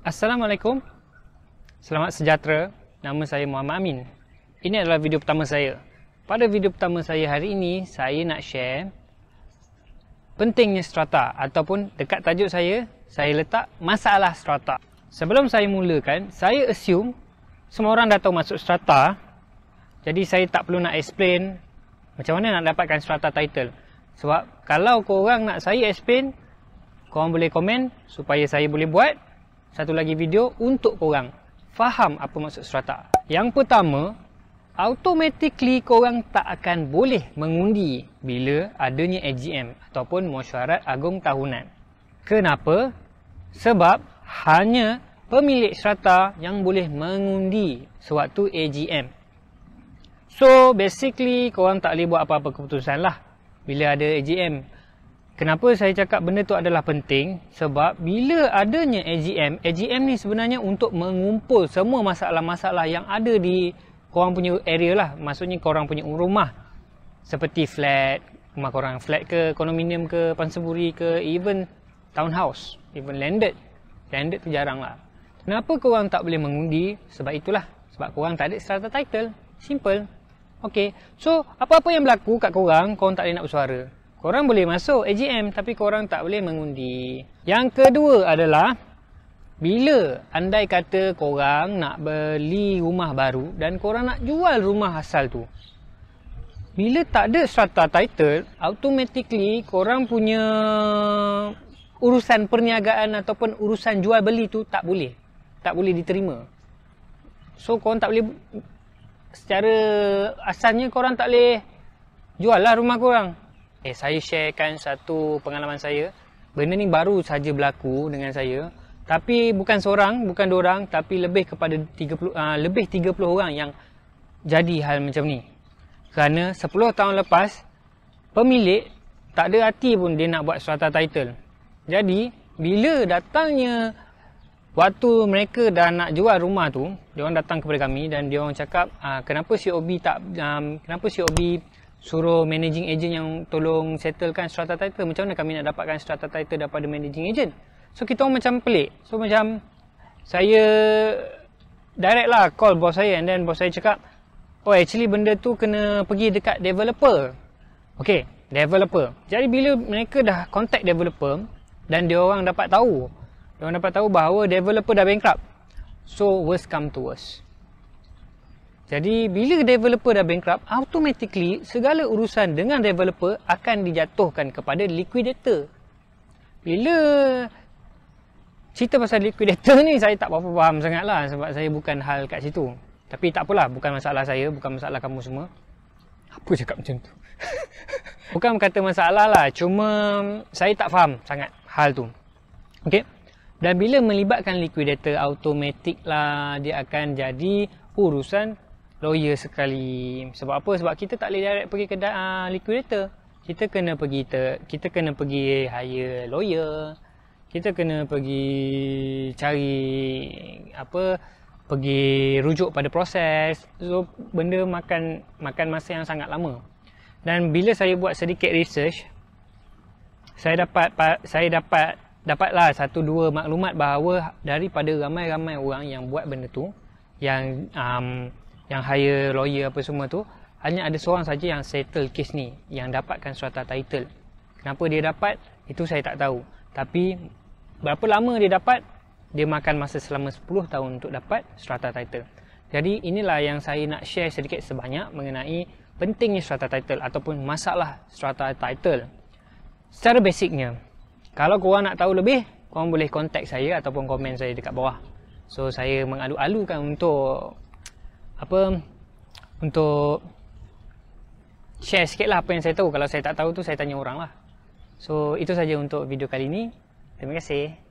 Assalamualaikum Selamat sejahtera Nama saya Muhammad Amin Ini adalah video pertama saya Pada video pertama saya hari ini Saya nak share Pentingnya strata Ataupun dekat tajuk saya Saya letak masalah strata Sebelum saya mulakan Saya assume Semua orang dah tahu masuk strata Jadi saya tak perlu nak explain Macam mana nak dapatkan strata title Sebab kalau korang nak saya explain Korang boleh komen Supaya saya boleh buat satu lagi video untuk korang faham apa maksud strata. Yang pertama, automatically korang tak akan boleh mengundi bila adanya AGM ataupun mesyuarat agung tahunan. Kenapa? Sebab hanya pemilik strata yang boleh mengundi sewaktu AGM. So basically korang tak boleh buat apa-apa keputusan lah bila ada AGM. Kenapa saya cakap benda tu adalah penting? Sebab bila adanya AGM, AGM ni sebenarnya untuk mengumpul semua masalah-masalah yang ada di korang punya area lah. Maksudnya korang punya rumah. Seperti flat, rumah korang flat ke, kondominium ke, pansemburi ke, even townhouse, even landed. Landed tu jarang lah. Kenapa korang tak boleh mengundi? Sebab itulah. Sebab korang tak ada strata title. Simple. Okay. So, apa-apa yang berlaku kat korang, korang tak boleh nak bersuara. Korang boleh masuk AGM tapi korang tak boleh mengundi. Yang kedua adalah bila andai kata korang nak beli rumah baru dan korang nak jual rumah asal tu. Bila tak ada strata title, automatically korang punya urusan perniagaan ataupun urusan jual beli tu tak boleh. Tak boleh diterima. So korang tak boleh secara asalnya korang tak boleh jual lah rumah korang eh saya sharekan satu pengalaman saya. Benda ni baru saja berlaku dengan saya. Tapi bukan seorang, bukan dua orang, tapi lebih kepada 30 uh, ah, lebih 30 orang yang jadi hal macam ni. Kerana 10 tahun lepas pemilik tak ada hati pun dia nak buat strata title. Jadi bila datangnya waktu mereka dah nak jual rumah tu, dia orang datang kepada kami dan dia orang cakap, uh, "Kenapa COB tak um, kenapa COB suruh managing agent yang tolong settlekan strata title macam mana kami nak dapatkan strata title daripada managing agent so kita orang macam pelik so macam saya direct lah call bos saya and then bos saya cakap oh actually benda tu kena pergi dekat developer Okay, developer jadi bila mereka dah contact developer dan dia orang dapat tahu dia orang dapat tahu bahawa developer dah bankrupt so worst come to worst jadi bila developer dah bankrupt, automatically segala urusan dengan developer akan dijatuhkan kepada liquidator. Bila cerita pasal liquidator ni saya tak berapa faham sangat lah sebab saya bukan hal kat situ. Tapi tak apalah, bukan masalah saya, bukan masalah kamu semua. Apa cakap macam tu? bukan kata masalah lah, cuma saya tak faham sangat hal tu. Okay? Dan bila melibatkan liquidator automatic lah, dia akan jadi urusan lawyer sekali sebab apa sebab kita tak boleh direct pergi ke uh, ah, liquidator kita kena pergi kita, kena pergi hire lawyer kita kena pergi cari apa pergi rujuk pada proses so benda makan makan masa yang sangat lama dan bila saya buat sedikit research saya dapat saya dapat dapatlah satu dua maklumat bahawa daripada ramai-ramai orang yang buat benda tu yang um, yang hire lawyer apa semua tu hanya ada seorang saja yang settle case ni yang dapatkan suatu title kenapa dia dapat itu saya tak tahu tapi berapa lama dia dapat dia makan masa selama 10 tahun untuk dapat strata title jadi inilah yang saya nak share sedikit sebanyak mengenai pentingnya strata title ataupun masalah strata title secara basicnya kalau korang nak tahu lebih korang boleh contact saya ataupun komen saya dekat bawah so saya mengadu-alukan untuk apa untuk share sikit lah apa yang saya tahu kalau saya tak tahu tu saya tanya orang lah so itu saja untuk video kali ini terima kasih